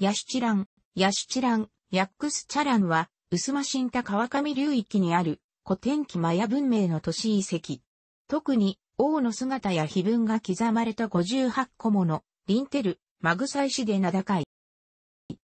ヤシチラン、ヤシチラン、ヤックスチャランは、薄間ン田川上流域にある古典期マヤ文明の都市遺跡。特に王の姿や碑文が刻まれた58個ものリンテル、マグサイ市で名高い。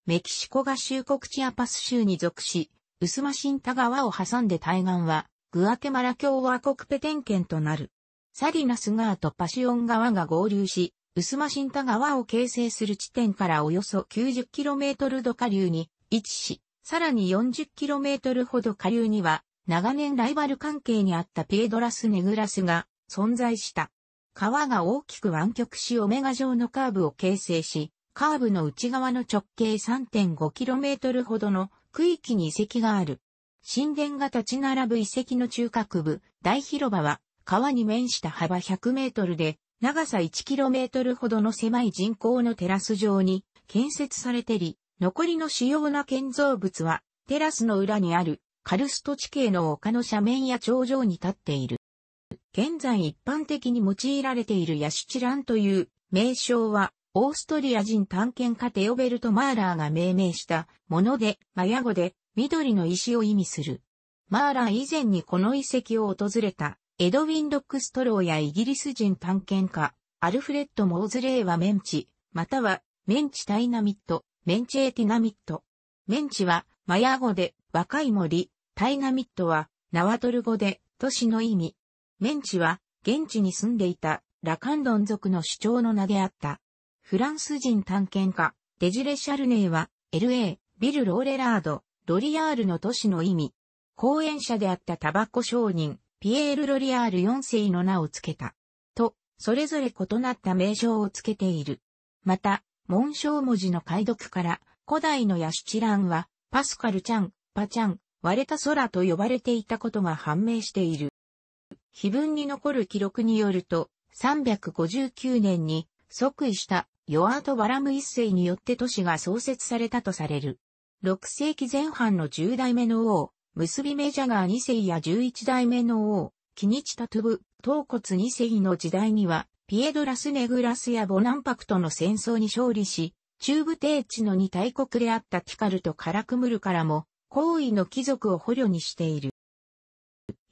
メキシコ合衆国チアパス州に属し、薄間ン田川を挟んで対岸は、グアテマラ共和国ペテン県となる。サリナスーとパシオン川が合流し、薄間新田川を形成する地点からおよそ 90km 度下流に位置し、さらに 40km ほど下流には、長年ライバル関係にあったペードラス・ネグラスが存在した。川が大きく湾曲しオメガ状のカーブを形成し、カーブの内側の直径 3.5km ほどの区域に遺跡がある。神殿が立ち並ぶ遺跡の中核部、大広場は川に面した幅100メートルで長さ 1km ほどの狭い人工のテラス上に建設されてり、残りの主要な建造物はテラスの裏にあるカルスト地形の丘の斜面や頂上に立っている。現在一般的に用いられているヤシュチランという名称はオーストリア人探検家テオベルト・マーラーが命名したもので、マヤ語で緑の石を意味する。マーラー以前にこの遺跡を訪れたエドウィン・ロックストローやイギリス人探検家、アルフレッド・モーズレイはメンチ、またはメンチタイナミット、メンチエティナミット。メンチはマヤ語で若い森、タイナミットはナワトル語で都市の意味。メンチは現地に住んでいたラカンドン族の主張の名であった。フランス人探検家、デジレ・シャルネーは LA、ビル・ローレラード、ロリアールの都市の意味。講演者であったタバコ商人、ピエール・ロリアール4世の名を付けた。と、それぞれ異なった名称を付けている。また、紋章文字の解読から、古代のヤシチランは、パスカルちゃん、パちゃん、割れた空と呼ばれていたことが判明している。碑文に残る記録によると、359年に即位したヨアート・バラム一世によって都市が創設されたとされる。6世紀前半の10代目の王、結び目ジャガー2世や11代目の王、キニチタトゥブ、頭骨2世の時代には、ピエドラス・ネグラスやボナンパクとの戦争に勝利し、中部低地の二大国であったティカルとカラクムルからも、高位の貴族を捕虜にしている。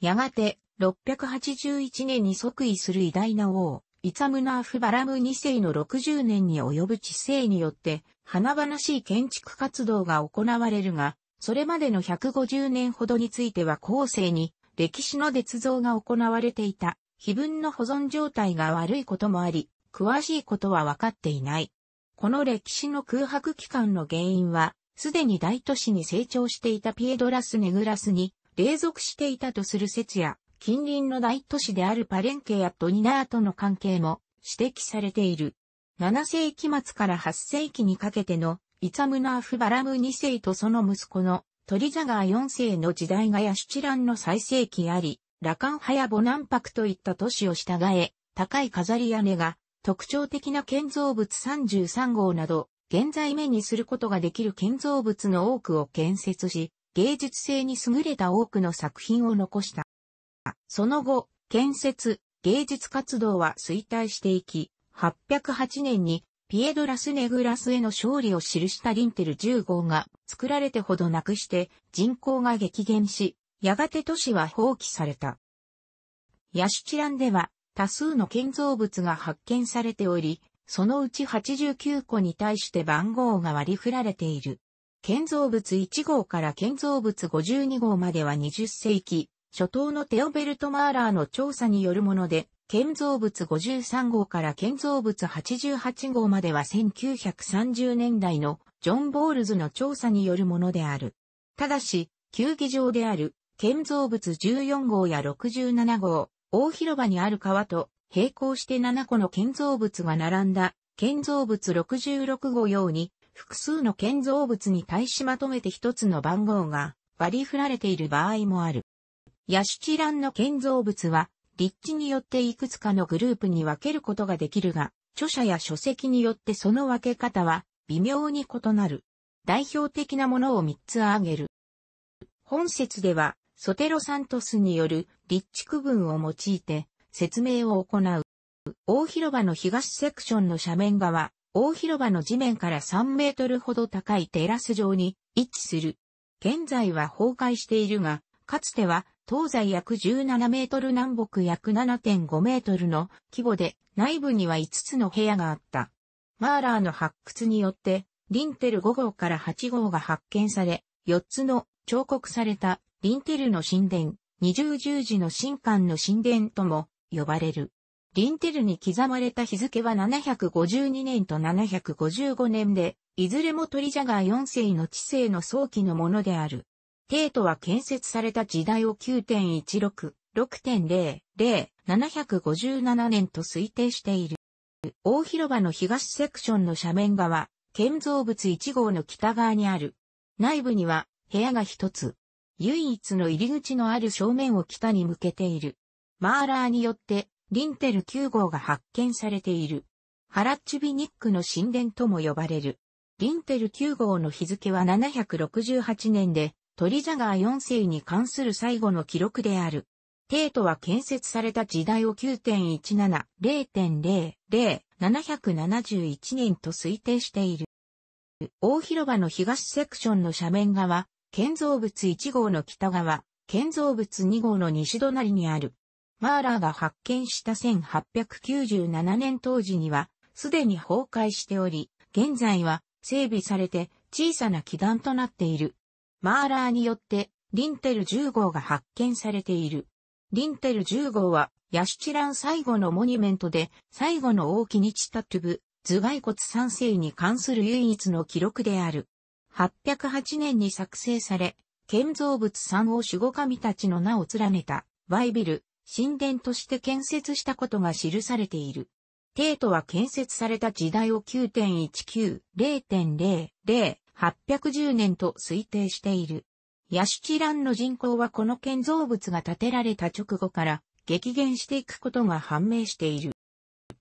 やがて、681年に即位する偉大な王、イツァムナーフ・バラム2世の60年に及ぶ知性によって、華々しい建築活動が行われるが、それまでの150年ほどについては後世に歴史の捏造が行われていた。碑文の保存状態が悪いこともあり、詳しいことは分かっていない。この歴史の空白期間の原因は、すでに大都市に成長していたピエドラス・ネグラスに、隷属していたとする説や、近隣の大都市であるパレンケやドニナーとの関係も指摘されている。7世紀末から8世紀にかけてのイツァムナーフ・バラム2世とその息子のトリジャガー4世の時代がヤシュチランの最盛期あり、ラカンハやボナンパクといった都市を従え、高い飾り屋根が特徴的な建造物33号など、現在目にすることができる建造物の多くを建設し、芸術性に優れた多くの作品を残した。その後、建設、芸術活動は衰退していき、808年にピエドラスネグラスへの勝利を記したリンテル10号が作られてほどなくして人口が激減し、やがて都市は放棄された。ヤシチランでは多数の建造物が発見されており、そのうち89個に対して番号が割り振られている。建造物1号から建造物52号までは20世紀、初頭のテオベルト・マーラーの調査によるもので、建造物53号から建造物88号までは1930年代のジョン・ボールズの調査によるものである。ただし、球技場である建造物14号や67号、大広場にある川と並行して7個の建造物が並んだ建造物66号用に複数の建造物に対しまとめて一つの番号が割り振られている場合もある。ヤシュチランの建造物は立地によっていくつかのグループに分けることができるが、著者や書籍によってその分け方は微妙に異なる。代表的なものを3つ挙げる。本説では、ソテロサントスによる立地区分を用いて説明を行う。大広場の東セクションの斜面側、大広場の地面から3メートルほど高いテラス上に位置する。現在は崩壊しているが、かつては東西約17メートル南北約7.5メートルの規模で内部には5つの部屋があった。マーラーの発掘によって、リンテル5号から8号が発見され、4つの彫刻されたリンテルの神殿、二重十字の神官の神殿とも呼ばれる。リンテルに刻まれた日付は752年と755年で、いずれも鳥ジャガー4世の知性の早期のものである。帝都は建設された時代を9.16、6.0、0、757年と推定している。大広場の東セクションの斜面側、建造物1号の北側にある。内部には部屋が一つ。唯一の入り口のある正面を北に向けている。マーラーによってリンテル9号が発見されている。ハラッチビニックの神殿とも呼ばれる。リンテル9号の日付は768年で、トリジャガー4世に関する最後の記録である。帝都は建設された時代を9.17、0.00、771年と推定している。大広場の東セクションの斜面側、建造物1号の北側、建造物2号の西隣にある。マーラーが発見した1897年当時には、すでに崩壊しており、現在は整備されて小さな基壇となっている。マーラーによって、リンテル10号が発見されている。リンテル10号は、ヤシチラン最後のモニュメントで、最後の大きにチタトゥブ、頭蓋骨三世に関する唯一の記録である。808年に作成され、建造物三王守護神たちの名を連ねた、ワイビル、神殿として建設したことが記されている。帝都は建設された時代を9.19、0.00、810年と推定している。ヤシチランの人口はこの建造物が建てられた直後から激減していくことが判明している。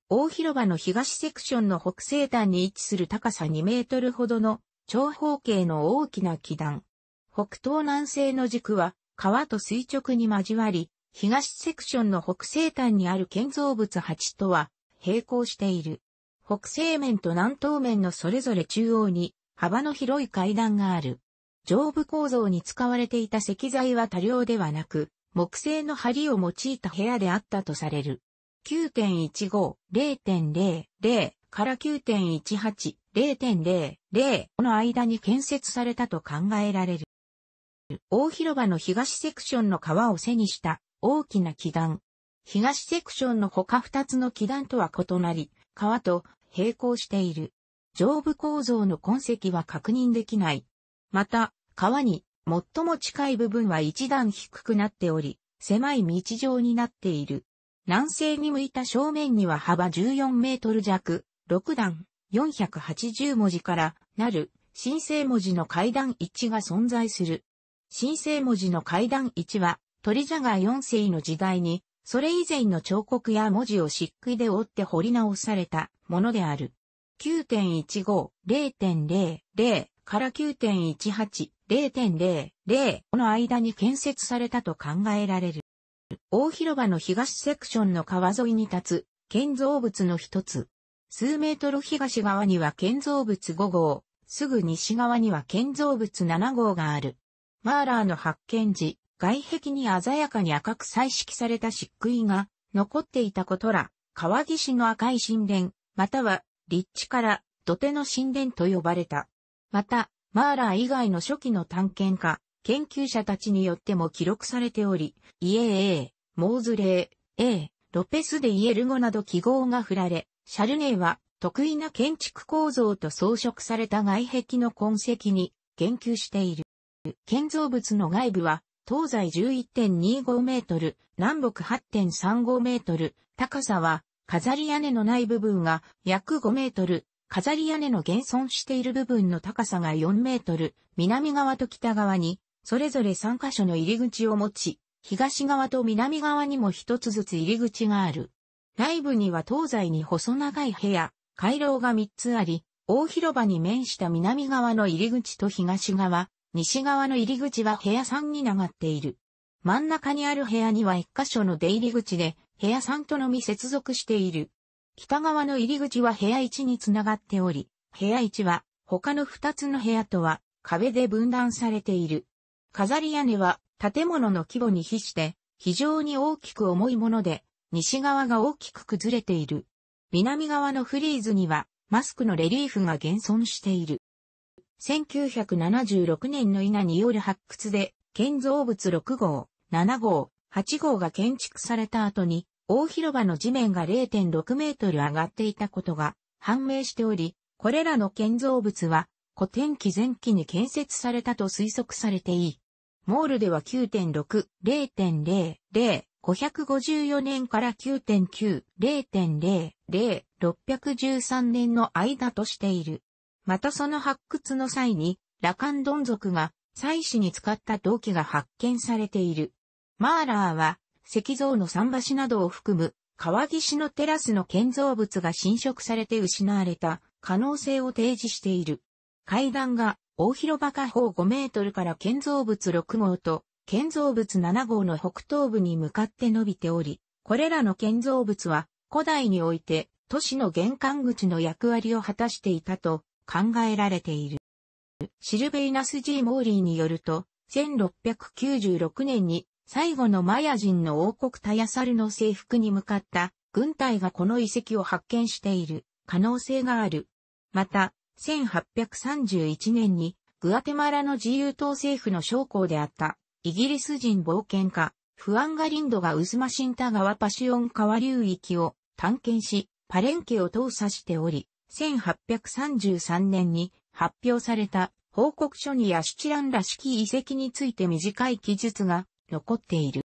大広場の東セクションの北西端に位置する高さ2メートルほどの長方形の大きな基段。北東南西の軸は川と垂直に交わり、東セクションの北西端にある建造物8とは並行している。北西面と南東面のそれぞれ中央に幅の広い階段がある。上部構造に使われていた石材は多量ではなく、木製の梁を用いた部屋であったとされる。9.15、0.00から9.18、0.00の間に建設されたと考えられる。大広場の東セクションの川を背にした大きな基段。東セクションの他2つの基段とは異なり、川と並行している。上部構造の痕跡は確認できない。また、川に最も近い部分は一段低くなっており、狭い道状になっている。南西に向いた正面には幅14メートル弱、6段、480文字からなる、新生文字の階段1が存在する。新生文字の階段1は、鳥ジャガ4世の時代に、それ以前の彫刻や文字を漆喰で折って彫り直されたものである。9.15、0.00から9.18、0.00の間に建設されたと考えられる。大広場の東セクションの川沿いに立つ建造物の一つ。数メートル東側には建造物5号、すぐ西側には建造物7号がある。マーラーの発見時、外壁に鮮やかに赤く彩色された漆喰が残っていたことら、川岸の赤い神殿、または立地から、土手の神殿と呼ばれた。また、マーラー以外の初期の探検家、研究者たちによっても記録されており、イエーエー、モーズレー、エー、ロペスでイエルゴなど記号が振られ、シャルネーは得意な建築構造と装飾された外壁の痕跡に言及している。建造物の外部は東西11.25メートル、南北8.35メートル、高さは飾り屋根のない部分が約5メートル、飾り屋根の現存している部分の高さが4メートル、南側と北側に、それぞれ3カ所の入り口を持ち、東側と南側にも一つずつ入り口がある。内部には東西に細長い部屋、回廊が3つあり、大広場に面した南側の入り口と東側、西側の入り口は部屋3に流がっている。真ん中にある部屋には1箇所の出入り口で、部屋3とのみ接続している。北側の入り口は部屋1につながっており、部屋1は他の2つの部屋とは壁で分断されている。飾り屋根は建物の規模に比して非常に大きく重いもので、西側が大きく崩れている。南側のフリーズにはマスクのレリーフが現存している。1976年の稲による発掘で建造物6号、7号、8号が建築された後に、大広場の地面が0.6メートル上がっていたことが判明しており、これらの建造物は古典期前期に建設されたと推測されていい。モールでは9.6、0.0、0、554年から9.9、0.0、0、613年の間としている。またその発掘の際に、羅漢ドン族が祭祀に使った銅器が発見されている。マーラーは、石像の桟橋などを含む、川岸のテラスの建造物が侵食されて失われた可能性を提示している。階段が大広場下方5メートルから建造物6号と建造物7号の北東部に向かって伸びており、これらの建造物は古代において都市の玄関口の役割を果たしていたと考えられている。シルベイナス・ジー・モーリーによると、1696年に最後のマヤ人の王国タヤサルの征服に向かった軍隊がこの遺跡を発見している可能性がある。また、1831年にグアテマラの自由党政府の将校であったイギリス人冒険家フアンガリンドがウスマシンタ川パシオン川流域を探検し、パレンケを倒査しており、1833年に発表された報告書にヤシチランらしき遺跡について短い記述が残っている。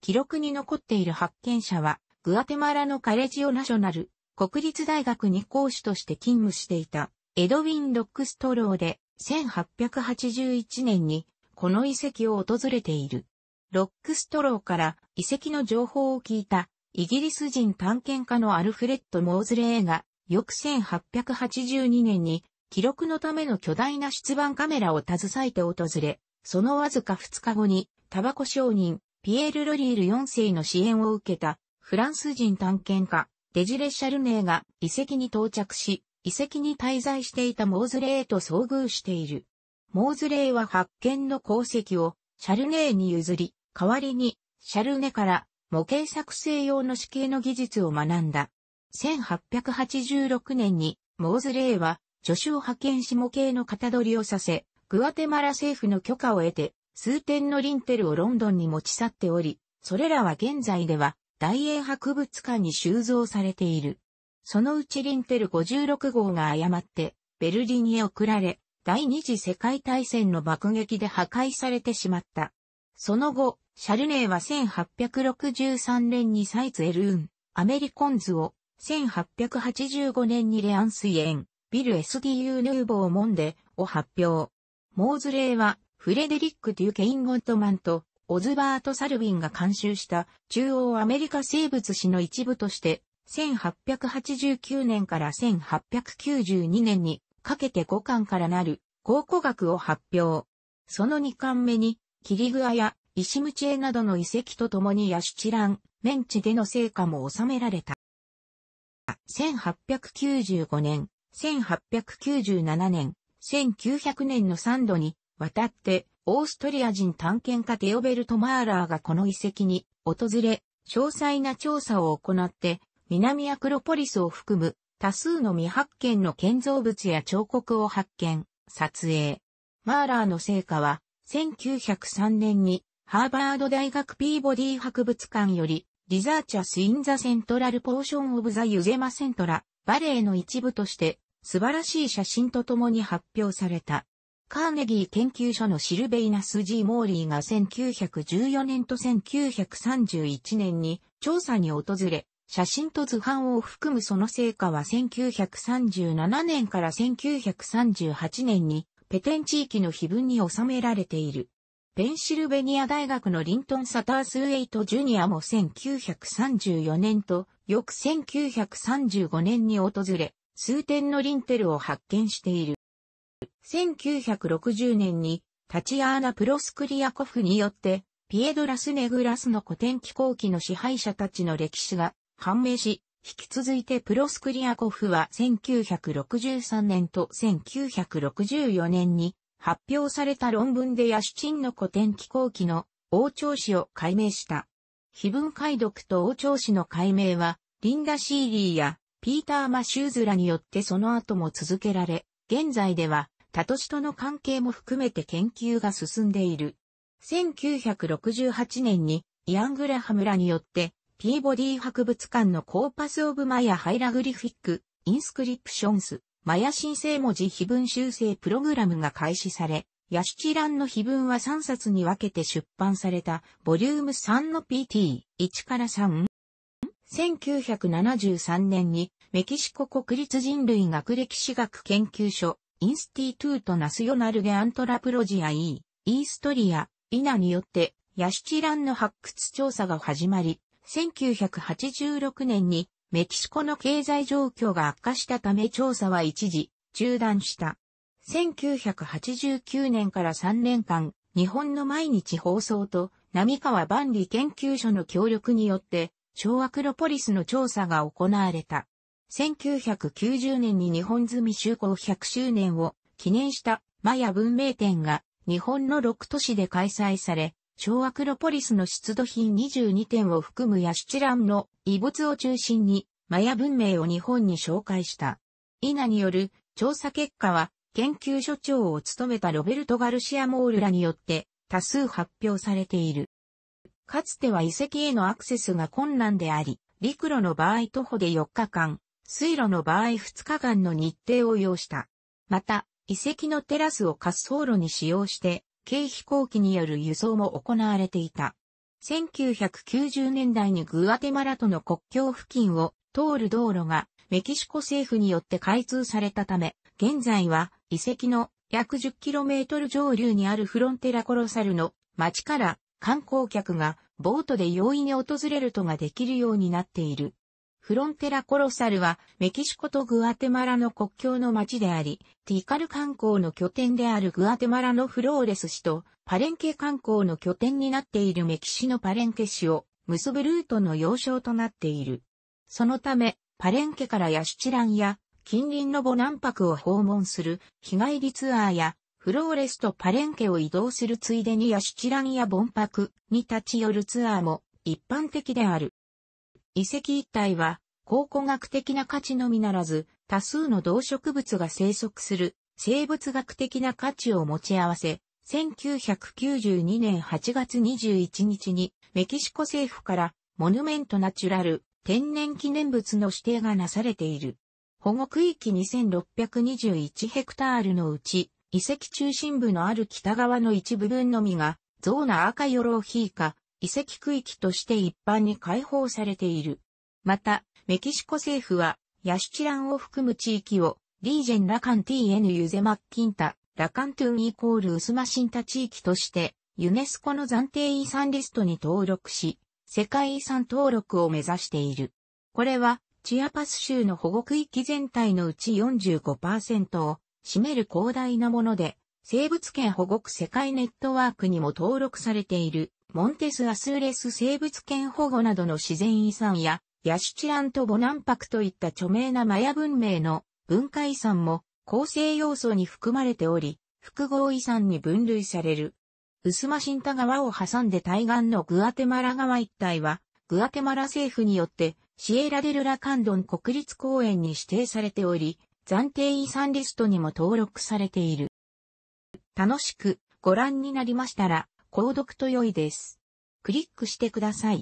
記録に残っている発見者は、グアテマラのカレジオナショナル、国立大学に講師として勤務していた、エドウィン・ロックストローで、1881年に、この遺跡を訪れている。ロックストローから遺跡の情報を聞いた、イギリス人探検家のアルフレッド・モーズレーが、翌1882年に、記録のための巨大な出版カメラを携えて訪れ、そのわずか2日後に、タバコ商人、ピエール・ロリール4世の支援を受けた、フランス人探検家、デジレ・シャルネーが遺跡に到着し、遺跡に滞在していたモーズレーと遭遇している。モーズレーは発見の功績をシャルネーに譲り、代わりにシャルネから模型作成用の死刑の技術を学んだ。1886年にモーズレーは助手を派遣し模型の型取りをさせ、グアテマラ政府の許可を得て数点のリンテルをロンドンに持ち去っており、それらは現在では大英博物館に収蔵されている。そのうちリンテル56号が誤ってベルリンへ送られ、第二次世界大戦の爆撃で破壊されてしまった。その後、シャルネーは1863年にサイズ・エルーン、アメリコンズを、1885年にレアンスイエン、ビルエィ・ユー・ヌーボーモンデを発表。モーズレーはフレデリック・デュケイン・ゴットマンと、オズバート・サルビンが監修した中央アメリカ生物史の一部として、1889年から1892年にかけて5巻からなる考古学を発表。その2巻目に、キリグアやイシムチエなどの遺跡とともにヤシチラン、メンチでの成果も収められた。1895年、1897年、1900年の3度に渡って、オーストリア人探検家テオベルト・マーラーがこの遺跡に訪れ、詳細な調査を行って、南アクロポリスを含む多数の未発見の建造物や彫刻を発見、撮影。マーラーの成果は、1903年にハーバード大学ピーボディ博物館より、リザーチャス・イン・ザ・セントラル・ポーション・オブ・ザ・ユゼマ・セントラ、バレエの一部として、素晴らしい写真とともに発表された。カーネギー研究所のシルベイナス・ジー・モーリーが1914年と1931年に調査に訪れ、写真と図版を含むその成果は1937年から1938年にペテン地域の碑文に収められている。ペンシルベニア大学のリントン・サタース・ウェイト・ジュニアも1934年と翌1935年に訪れ、数点のリンテルを発見している。1960年にタチアーナ・プロスクリアコフによってピエドラス・ネグラスの古典気候期の支配者たちの歴史が判明し、引き続いてプロスクリアコフは1963年と1964年に発表された論文でヤシチンの古典気候期の王朝史を解明した。非文解読と王朝史の解明は、リンダ・シーリーやピーター・マシューズらによってその後も続けられ、現在では他都市との関係も含めて研究が進んでいる。1968年にイアン・グラハムらによってピーボディ博物館のコーパス・オブ・マヤ・ハイラグリフィック・インスクリプションス、マヤ申請文字秘文修正プログラムが開始され、ヤシチランの碑文は3冊に分けて出版された、ボリューム3の PT、1から 3? 1973年にメキシコ国立人類学歴史学研究所インスティトゥートナスヨナルゲアントラプロジア E、イーストリア、イナによって、ヤシチランの発掘調査が始まり、1986年にメキシコの経済状況が悪化したため調査は一時中断した。1989年から3年間、日本の毎日放送と、波川万里研究所の協力によって、小アクロポリスの調査が行われた。1990年に日本済み就航100周年を記念したマヤ文明展が日本の6都市で開催され、小アクロポリスの出土品22点を含むヤシチランの遺物を中心にマヤ文明を日本に紹介した。イナによる調査結果は研究所長を務めたロベルト・ガルシア・モールらによって多数発表されている。かつては遺跡へのアクセスが困難であり、陸路の場合徒歩で4日間、水路の場合2日間の日程を要した。また、遺跡のテラスを滑走路に使用して、軽飛行機による輸送も行われていた。1990年代にグアテマラとの国境付近を通る道路がメキシコ政府によって開通されたため、現在は遺跡の約 10km 上流にあるフロンテラコロサルの町から観光客がボートで容易に訪れるとができるようになっている。フロンテラコロサルはメキシコとグアテマラの国境の町であり、ティカル観光の拠点であるグアテマラのフローレス市とパレンケ観光の拠点になっているメキシのパレンケ市を結ぶルートの要衝となっている。そのため、パレンケからヤシチランや近隣のボナンパクを訪問する日帰りツアーやフローレスとパレンケを移動するついでにヤシチランやボンパクに立ち寄るツアーも一般的である。遺跡一帯は、考古学的な価値のみならず、多数の動植物が生息する生物学的な価値を持ち合わせ、1992年8月21日にメキシコ政府からモュメントナチュラル天然記念物の指定がなされている。保護区域2621ヘクタールのうち、遺跡中心部のある北側の一部分のみが、ゾーナ赤ヨロヒーカ、遺跡区域として一般に開放されている。また、メキシコ政府は、ヤシチランを含む地域を、リージェン・ラカンティエヌ・ユゼマッキンタ、ラカントゥンイコールウスマシンタ地域として、ユネスコの暫定遺産リストに登録し、世界遺産登録を目指している。これは、チアパス州の保護区域全体のうち45%を占める広大なもので、生物圏保護区世界ネットワークにも登録されているモンテス・アスーレス生物圏保護などの自然遺産や、ヤシチランとボナンパクといった著名なマヤ文明の文化遺産も構成要素に含まれており、複合遺産に分類される。ウスマシンタ川を挟んで対岸のグアテマラ川一帯は、グアテマラ政府によってシエラデルラカンドン国立公園に指定されており、暫定遺産リストにも登録されている。楽しくご覧になりましたら、購読と良いです。クリックしてください。